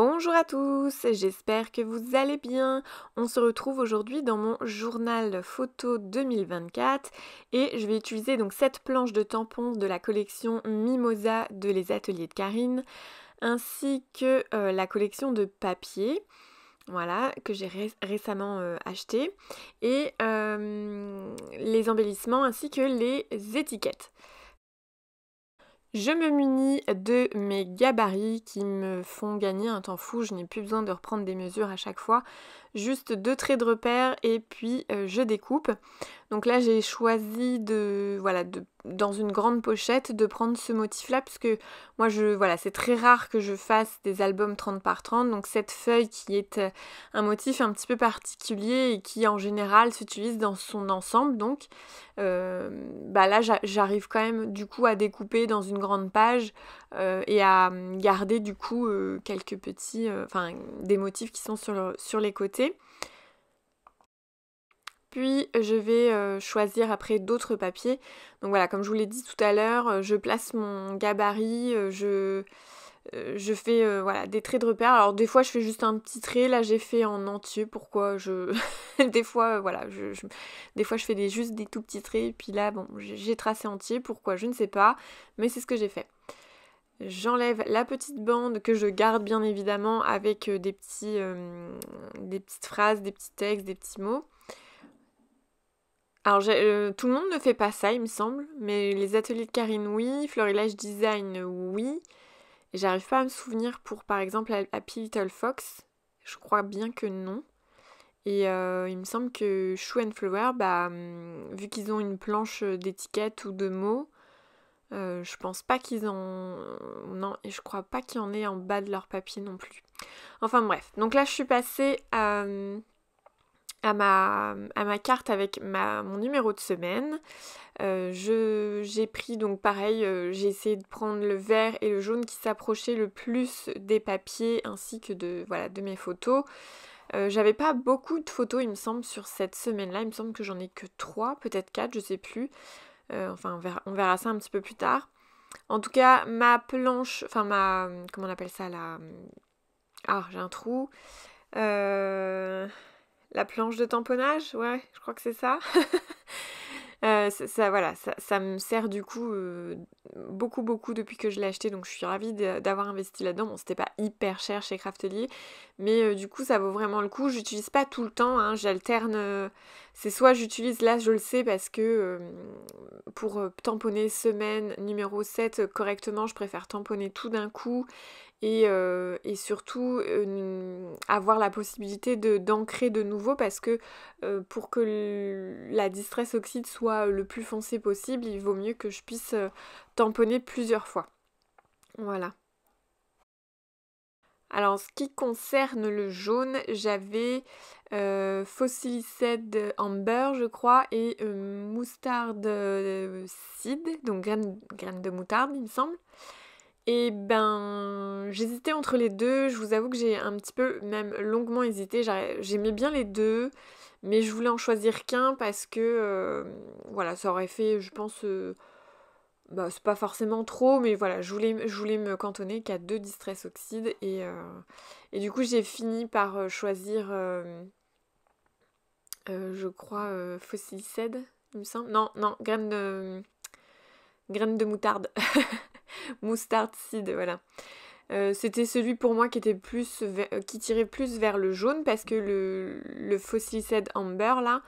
Bonjour à tous, j'espère que vous allez bien. On se retrouve aujourd'hui dans mon journal photo 2024 et je vais utiliser donc cette planche de tampons de la collection Mimosa de les ateliers de Karine ainsi que euh, la collection de papier. Voilà, que j'ai récemment euh, acheté, et euh, les embellissements ainsi que les étiquettes. Je me munis de mes gabarits qui me font gagner un temps fou, je n'ai plus besoin de reprendre des mesures à chaque fois, juste deux traits de repère et puis euh, je découpe. Donc là, j'ai choisi de, voilà, dans une grande pochette, de prendre ce motif-là, parce que moi, je, voilà, c'est très rare que je fasse des albums 30 par 30. Donc cette feuille qui est euh, un motif un petit peu particulier et qui, en général, s'utilise dans son ensemble. Donc euh, bah là, j'arrive quand même, du coup, à découper dans une grande page euh, et à mm, garder, du coup, quelques petits, enfin, des motifs qui sont sur, sur les côtés. Puis euh, je vais euh, choisir après d'autres papiers. Donc voilà, comme je vous l'ai dit tout à l'heure, euh, je place mon gabarit, je, je fais voilà, des traits de repère. Alors des fois je fais juste un petit trait, là j'ai fait en entier, pourquoi je. des fois, voilà, je, des fois je fais des, juste des tout petits traits, puis là bon, j'ai tracé entier, pourquoi je ne sais pas, mais c'est ce que j'ai fait. J'enlève la petite bande que je garde bien évidemment avec des, petits, des petites phrases, des petits textes, des petits mots. Alors, euh, tout le monde ne fait pas ça, il me semble, mais les ateliers de Karine, oui, Florilège Design, oui. J'arrive pas à me souvenir pour, par exemple, Happy Little Fox, je crois bien que non. Et euh, il me semble que Shoe and Flower, bah, hum, vu qu'ils ont une planche euh, d'étiquette ou de mots, je pense pas qu'ils en. Non, et je crois pas qu'il y en ait en bas de leur papier non plus. Enfin bref. Donc là, je suis passée à hum, à ma, à ma carte avec ma, mon numéro de semaine. Euh, j'ai pris donc pareil, euh, j'ai essayé de prendre le vert et le jaune qui s'approchaient le plus des papiers ainsi que de, voilà, de mes photos. Euh, j'avais pas beaucoup de photos il me semble sur cette semaine-là, il me semble que j'en ai que 3, peut-être 4, je sais plus. enfin on verra, ça un petit peu plus tard. En tout cas, ma planche, enfin ma. comment on appelle ça la... Ah j'ai un trou. Euh la planche de tamponnage, ouais, je crois que c'est ça. Euh, ça, voilà, ça, me sert du coup euh, beaucoup beaucoup depuis que je l'ai acheté, donc je suis ravie d'avoir investi là-dedans. Bon, c'était pas hyper cher chez Craftelier, mais euh, du coup ça vaut vraiment le coup. J'utilise pas tout le temps, hein, j'alterne. c'est soit j'utilise là, je le sais parce que pour tamponner semaine numéro 7 correctement, je préfère tamponner tout d'un coup euh, et, surtout euh, avoir la possibilité d'ancrer de, nouveau parce que euh, pour que la distress oxyde soit le plus foncé possible, il vaut mieux que je puisse tamponner plusieurs fois. Voilà. Alors ce qui concerne le jaune, j'avais euh, Amber, je crois, et euh, Moutarde Seed, donc graines de moutarde, il me semble. Et eh ben, j'hésitais entre les deux. Je vous avoue que j'ai un petit peu, même longuement hésité. J'aimais bien les deux, mais je voulais en choisir qu'un parce que, euh, voilà, ça aurait fait, je pense, euh, bah, c'est pas forcément trop, mais voilà, je voulais, je voulais me cantonner qu'à deux distress oxydes. Et, euh, et du coup, j'ai fini par choisir, je crois, Fossilicède, il me semble. Non, non, graines de, graines de moutarde. mustardide voilà. Euh, c'était celui pour moi qui était plus euh, qui tirait plus vers le jaune parce que le, le fossilised amber là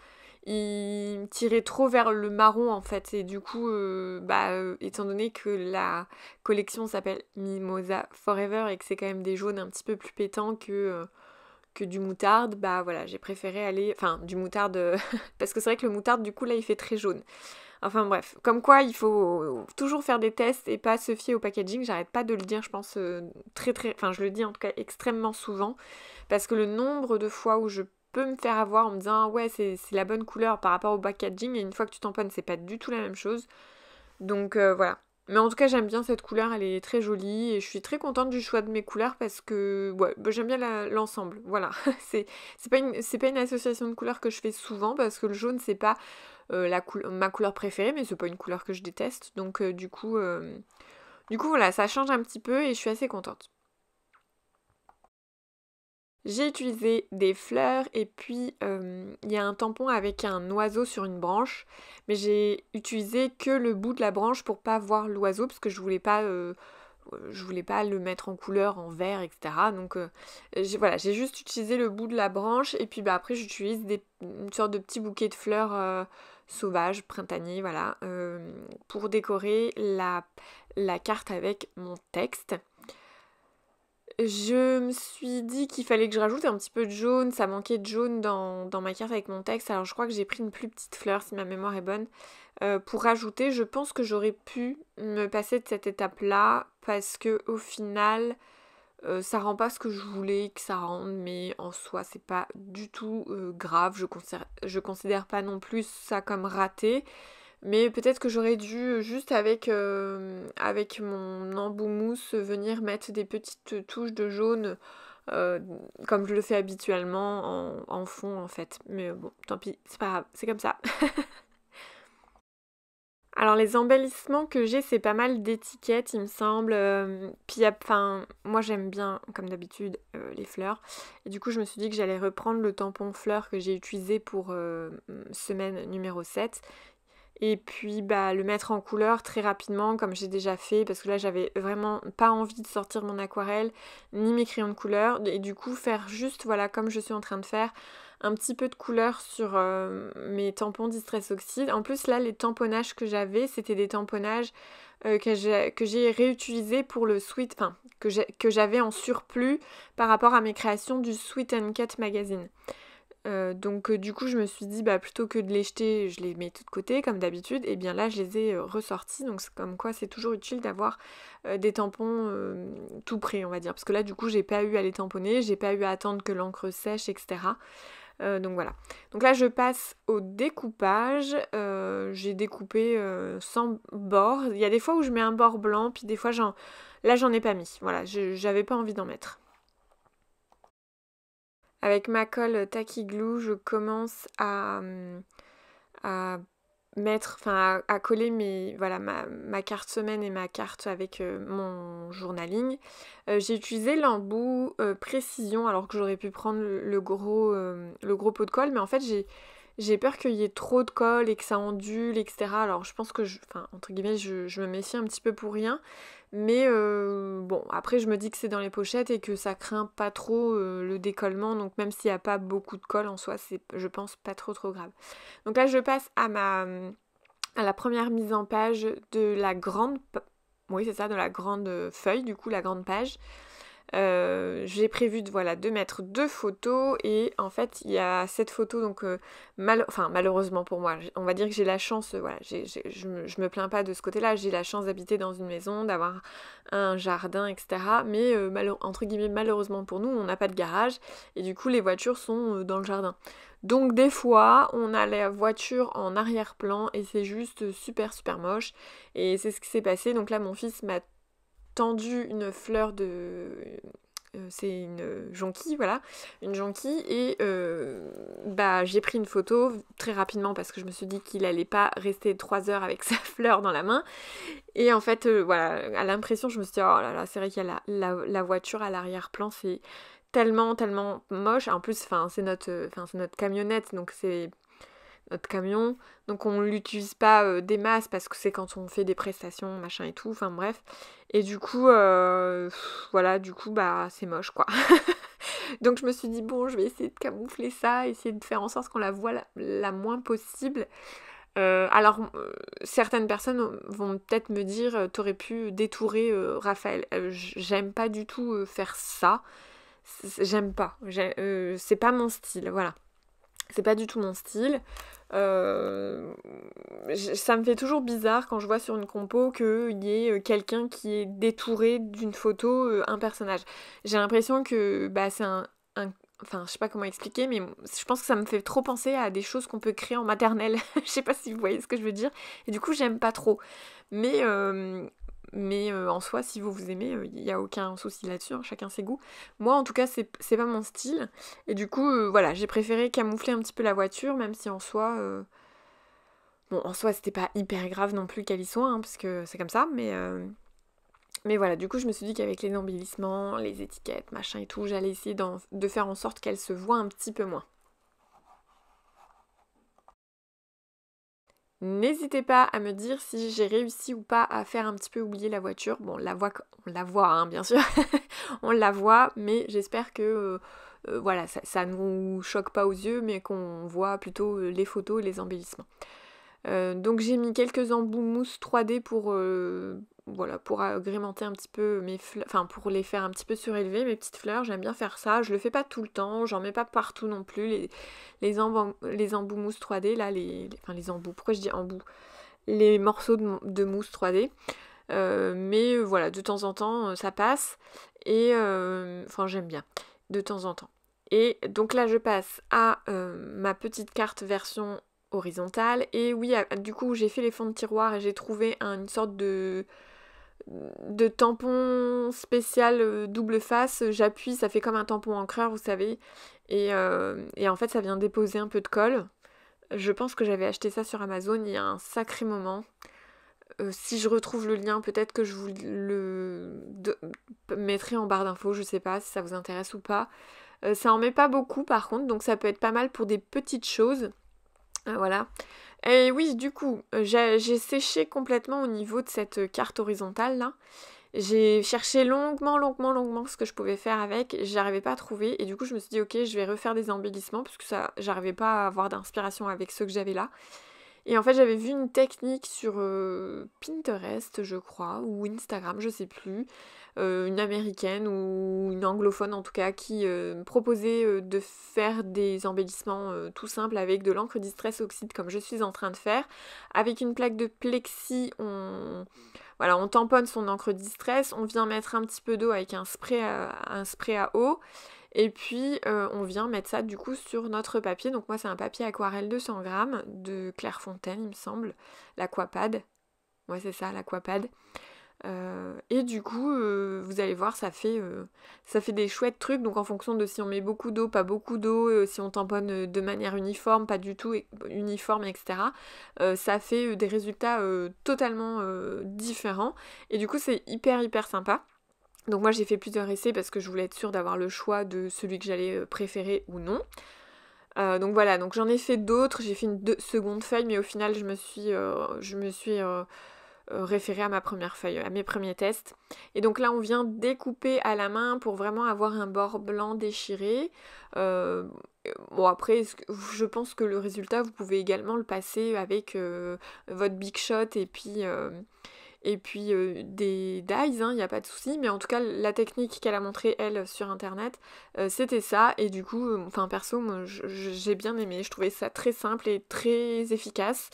il tirait trop vers le marron en fait et du coup euh, bah étant donné que la collection s'appelle Mimosa Forever et que c'est quand même des jaunes un petit peu plus pétants que que du moutarde, bah voilà, j'ai préféré aller. Enfin, du moutarde. parce que c'est vrai que le moutarde, du coup, là, il fait très jaune. Enfin bref, comme quoi il faut toujours faire des tests et pas se fier au packaging. J'arrête pas de le dire, je pense euh, très très, enfin je le dis en tout cas extrêmement souvent, parce que le nombre de fois où je peux me faire avoir en me disant ah ouais c'est la bonne couleur par rapport au packaging et une fois que tu tamponnes c'est pas du tout la même chose. Donc euh, voilà, mais en tout cas, j'aime bien cette couleur, elle est très jolie et je suis très contente du choix de mes couleurs parce que bah, j'aime bien l'ensemble. Voilà, c'est pas, une, pas une association de couleurs que je fais souvent parce que le jaune, c'est pas euh, la ma couleur préférée, mais c'est pas une couleur que je déteste. Donc euh, du coup, euh, du coup voilà, ça change un petit peu et je suis assez contente. J'ai utilisé des fleurs et puis euh, il y a un tampon avec un oiseau sur une branche, mais j'ai utilisé que le bout de la branche pour pas voir l'oiseau parce que je voulais pas euh, je voulais pas le mettre en couleur, en vert, etc. Donc euh, voilà, j'ai juste utilisé le bout de la branche et puis bah, après j'utilise une sorte de petit bouquet de fleurs sauvages, printaniers, voilà, pour décorer la, carte avec mon texte je me suis dit qu'il fallait que je rajoute un petit peu de jaune. Ça manquait de jaune dans, ma carte avec mon texte. Alors je crois que j'ai pris une plus petite fleur, si ma mémoire est bonne, euh, pour rajouter. Je pense que j'aurais pu me passer de cette étape-là parce que au final, euh, ça rend pas ce que je voulais que ça rende, mais en soi, c'est pas du tout euh, grave. Je, je considère pas non plus ça comme raté. Mais peut-être que j'aurais dû euh, juste avec, euh, avec mon embout mousse venir mettre des petites touches de jaune euh, comme je le fais habituellement en, fond en fait. Mais bon, tant pis, c'est pas grave, c'est comme ça. Alors les embellissements que j'ai, c'est pas mal d'étiquettes, il me semble. puis, enfin, moi j'aime bien, comme d'habitude, les fleurs. Et du coup, je me suis dit que j'allais reprendre le tampon fleur que j'ai utilisé pour semaine numéro 7, et puis bah, le mettre en couleur très rapidement comme j'ai déjà fait parce que là j'avais vraiment pas envie de sortir mon aquarelle ni mes crayons de couleur et du coup faire juste voilà comme je suis en train de faire un petit peu de couleur sur euh, mes tampons distress oxyde. En plus là les tamponnages que j'avais c'était des tamponnages euh, que j'ai réutilisés pour le sweet, enfin que j'avais en surplus par rapport à mes créations du Sweet and Cat magazine. Euh, donc euh, du coup je me suis dit bah plutôt que de les jeter je les mets tout de côté comme d'habitude et bien là je les ai euh, ressortis donc c'est comme quoi c'est toujours utile d'avoir des tampons tout près on va dire parce que là du coup j'ai pas eu à les tamponner j'ai pas eu à attendre que l'encre sèche etc donc voilà donc là je passe au découpage j'ai découpé sans bord il y a des fois où je mets un bord blanc puis des fois j'en là j'en ai pas mis voilà j'avais pas envie d'en mettre avec ma colle Taki Glue, je commence hum, à, mettre, enfin à, coller mes, voilà, ma, carte semaine et ma carte avec euh, mon journaling. Euh, j'ai utilisé l'embout euh, précision alors que j'aurais pu prendre gros, le gros pot de colle, mais en fait j'ai j'ai peur qu'il y ait trop de colle et que ça ondule, etc. Alors je pense que, je, entre guillemets, je, me méfie un petit peu pour rien. Mais euh, bon, après je me dis que c'est dans les pochettes et que ça craint pas trop euh, le décollement. Donc même s'il n'y a pas beaucoup de colle en soi, c'est, je pense, pas trop trop grave. Donc là, je passe à ma à la première mise en page de la grande... Oui, c'est ça, de la grande feuille, du coup, la grande page. Euh, j'ai prévu de, voilà, de mettre deux photos et en fait il y a cette photo donc euh, enfin, malheureusement pour moi on va dire que j'ai la chance voilà je, me, me plains pas de ce côté là j'ai la chance d'habiter dans une maison d'avoir un jardin etc mais euh, entre guillemets malheureusement pour nous on n'a pas de garage et du coup les voitures sont dans le jardin donc des fois, on a la voiture en arrière-plan et c'est juste super super moche. Et c'est ce qui s'est passé. Donc là, mon fils m'a tendu une fleur de euh, c'est une jonquille, voilà, une jonquille, et euh, bah, j'ai pris une photo très rapidement parce que je me suis dit qu'il allait pas rester trois heures avec sa fleur dans la main. Et en fait, euh, voilà, à l'impression, je me suis dit, oh là là, c'est vrai qu'il y a la, voiture à l'arrière-plan, c'est tellement, tellement moche. En plus, c'est notre, notre camionnette, donc c'est notre camion. Donc on l'utilise pas euh, des masses parce que c'est quand on fait des prestations, machin et tout, enfin bref. Et du coup, euh, voilà, du coup, bah c'est moche quoi. Donc je me suis dit, bon, je vais essayer de camoufler ça, essayer de faire en sorte qu'on la voit la, moins possible. Euh, alors, certaines personnes vont peut-être me dire, t'aurais pu détourer Raphaël. J'aime pas du tout faire ça. J'aime pas. C'est pas mon style, voilà. C'est pas du tout mon style. Euh, ça me fait toujours bizarre quand je vois sur une compo qu'il y ait euh, quelqu'un qui est détouré d'une photo, euh, un personnage. J'ai l'impression que bah, c'est un, enfin je sais pas comment expliquer mais je pense que ça me fait trop penser à des choses qu'on peut créer en maternelle je sais pas si vous voyez ce que je veux dire et du coup j'aime pas trop mais mais euh, en soi, si vous vous aimez, il euh, n'y a aucun souci là-dessus, hein, chacun ses goûts. Moi, en tout cas, c'est pas mon style. Et du coup, euh, voilà, j'ai préféré camoufler un petit peu la voiture, même si en soi. Bon, en soi, c'était pas hyper grave non plus qu'elle y soit, hein, parce que c'est comme ça, mais. Mais voilà, du coup, je me suis dit qu'avec les embellissements, les étiquettes, machin et tout, j'allais essayer de faire en sorte qu'elle se voit un petit peu moins. N'hésitez pas à me dire si j'ai réussi ou pas à faire un petit peu oublier la voiture. Bon, la voit, on la voit, hein, bien sûr, on la voit, mais j'espère que euh, euh, voilà, ça ne nous choque pas aux yeux, mais qu'on voit plutôt euh, les photos et les embellissements. donc j'ai mis quelques embouts mousse 3D pour voilà, pour agrémenter un petit peu mes fleurs, enfin pour les faire un petit peu surélever, mes petites fleurs, j'aime bien faire ça. Je le fais pas tout le temps, j'en mets pas partout non plus. Les, les, les embouts mousse 3D, là, les, enfin les embouts, pourquoi je dis embouts Les morceaux de, mousse 3D. Euh, mais euh, voilà, de temps en temps, euh, ça passe. Et enfin, j'aime bien, de temps en temps. Et donc là, je passe à ma petite carte version horizontale. Et oui, ah, du coup, j'ai fait les fonds de tiroir et j'ai trouvé une sorte de de tampon spécial euh, double face, euh, j'appuie, ça fait comme un tampon encreur, vous savez. Euh, et, en fait, ça vient déposer un peu de colle. Je pense que j'avais acheté ça sur Amazon il y a un sacré moment. si je retrouve le lien, peut-être que je vous le mettrai en barre d'infos, je sais pas si ça vous intéresse ou pas. ça en met pas beaucoup par contre, donc ça peut être pas mal pour des petites choses. voilà. Et oui, du coup, euh, j'ai séché complètement au niveau de cette euh, carte horizontale là. J'ai cherché longuement, longuement, longuement ce que je pouvais faire avec. J'arrivais pas à trouver. Et du coup, je me suis dit, ok, je vais refaire des embellissements parce que ça, j'arrivais pas à avoir d'inspiration avec ceux que j'avais là. Et en fait, j'avais vu une technique sur euh, Pinterest, je crois, ou Instagram, je sais plus, euh, une américaine ou une anglophone en tout cas, qui euh, proposait de faire des embellissements tout simples avec de l'encre distress oxyde, comme je suis en train de faire. Avec une plaque de plexi, on, voilà, on tamponne son encre distress, on vient mettre un petit peu d'eau avec un spray un spray à eau. Et puis euh, on vient mettre ça du coup sur notre papier. Donc moi c'est un papier aquarelle 200 grammes de Clairefontaine il me semble, l'aquapad. Ouais c'est ça l'aquapad. Euh, et du coup, euh, vous allez voir, ça fait, ça fait des chouettes trucs. Donc en fonction de si on met beaucoup d'eau, pas beaucoup d'eau, si on tamponne de manière uniforme, pas du tout uniforme, etc. ça fait des résultats totalement différents. Et du coup, c'est hyper hyper sympa. Donc moi j'ai fait plusieurs essais parce que je voulais être sûre d'avoir le choix de celui que j'allais euh, préférer ou non. Euh, donc voilà, donc j'en ai fait d'autres, j'ai fait une seconde feuille, mais au final je me suis, euh, je me suis référée à ma première feuille, à mes premiers tests. Et donc là on vient découper à la main pour vraiment avoir un bord blanc déchiré. bon après, je pense que le résultat vous pouvez également le passer avec votre big shot et puis et puis euh, des dyes, il hein, n'y a pas de souci, mais en tout cas la technique qu'elle a montrée elle sur internet, euh, c'était ça, et du coup, euh, enfin perso, moi j'ai bien aimé, je trouvais ça très simple et très efficace.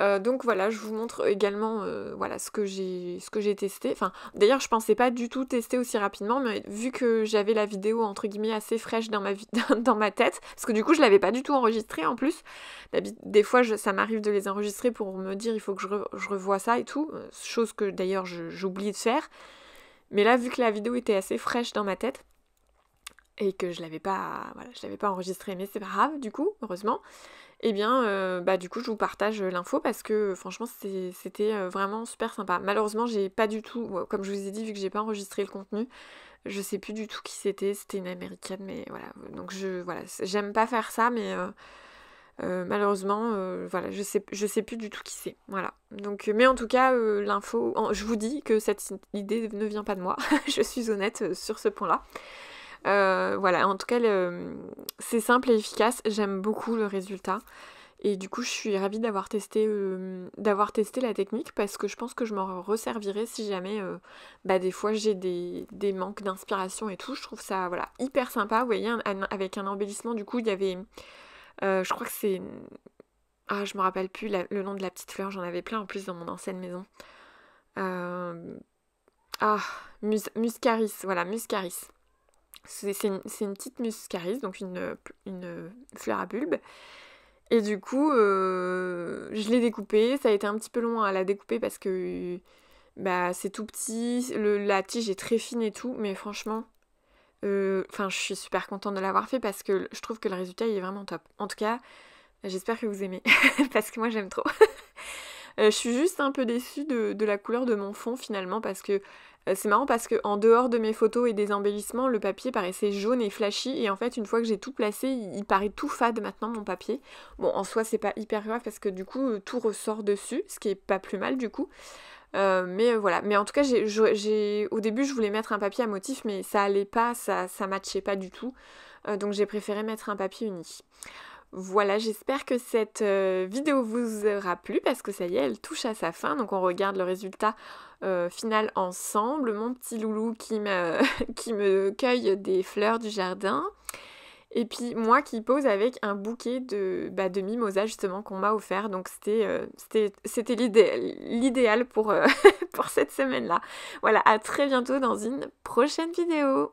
Euh, donc voilà, je vous montre également euh, voilà, ce que j'ai ce que j'ai testé. Enfin, d'ailleurs, je pensais pas du tout tester aussi rapidement, mais vu que j'avais la vidéo entre guillemets assez fraîche dans ma, dans ma tête, parce que du coup, je l'avais pas du tout enregistrée en plus. Des fois, ça m'arrive de les enregistrer pour me dire il faut que je, revoie revois ça et tout, euh, chose que d'ailleurs j'oublie de faire. Mais là, vu que la vidéo était assez fraîche dans ma tête, et que je l'avais pas voilà, je l'avais pas enregistré mais c'est pas grave du coup heureusement eh bien, euh, bah, du coup, je vous partage euh, l'info parce que euh, franchement, c'était vraiment super sympa. Malheureusement, j'ai pas du tout, comme je vous ai dit, vu que j'ai pas enregistré le contenu, je sais plus du tout qui c'était. C'était une américaine, mais voilà. Donc, je, voilà, j'aime pas faire ça, mais malheureusement, voilà, je sais, je sais plus du tout qui c'est. Voilà. Donc, mais en tout cas, l'info, je vous dis que cette idée ne vient pas de moi. je suis honnête sur ce point-là. Euh, voilà, en tout cas, c'est simple et efficace. J'aime beaucoup le résultat. Et du coup, je suis ravie d'avoir testé, euh, d'avoir testé la technique parce que je pense que je m'en resservirai si jamais euh, bah, des fois j'ai des, des, manques d'inspiration et tout. Je trouve ça voilà, hyper sympa. Vous voyez, avec un embellissement, du coup, il y avait. je crois que c'est. Ah, je me rappelle plus le nom de la petite fleur. J'en avais plein en plus dans mon ancienne maison. Ah, muscaris. Voilà, muscaris. C'est une, petite muscaris, donc une, une, fleur à bulbe. Et du coup, euh, je l'ai découpée. Ça a été un petit peu long à la découper parce que bah, c'est tout petit, le, la tige est très fine et tout, mais franchement, euh, enfin, je suis super contente de l'avoir fait parce que je trouve que le résultat il est vraiment top. En tout cas, j'espère que vous aimez parce que moi j'aime trop. Euh, je suis juste un peu déçue de, la couleur de mon fond finalement parce que euh, c'est marrant parce que en dehors de mes photos et des embellissements, le papier paraissait jaune et flashy et en fait une fois que j'ai tout placé, il, paraît tout fade maintenant mon papier. Bon en soi c'est pas hyper grave parce que du coup euh, tout ressort dessus, ce qui est pas plus mal du coup. mais voilà, mais en tout cas, j'ai, au début, je voulais mettre un papier à motif, mais ça allait pas, ça, ça matchait pas du tout. donc j'ai préféré mettre un papier uni. Voilà, j'espère que cette euh, vidéo vous aura plu parce que ça y est, elle touche à sa fin. Donc on regarde le résultat euh, final ensemble. Mon petit loulou qui, me cueille des fleurs du jardin. Et puis moi qui pose avec un bouquet de, bah, de mimosa justement qu'on m'a offert. Donc c'était euh, l'idéal pour, pour cette semaine-là. Voilà, à très bientôt dans une prochaine vidéo.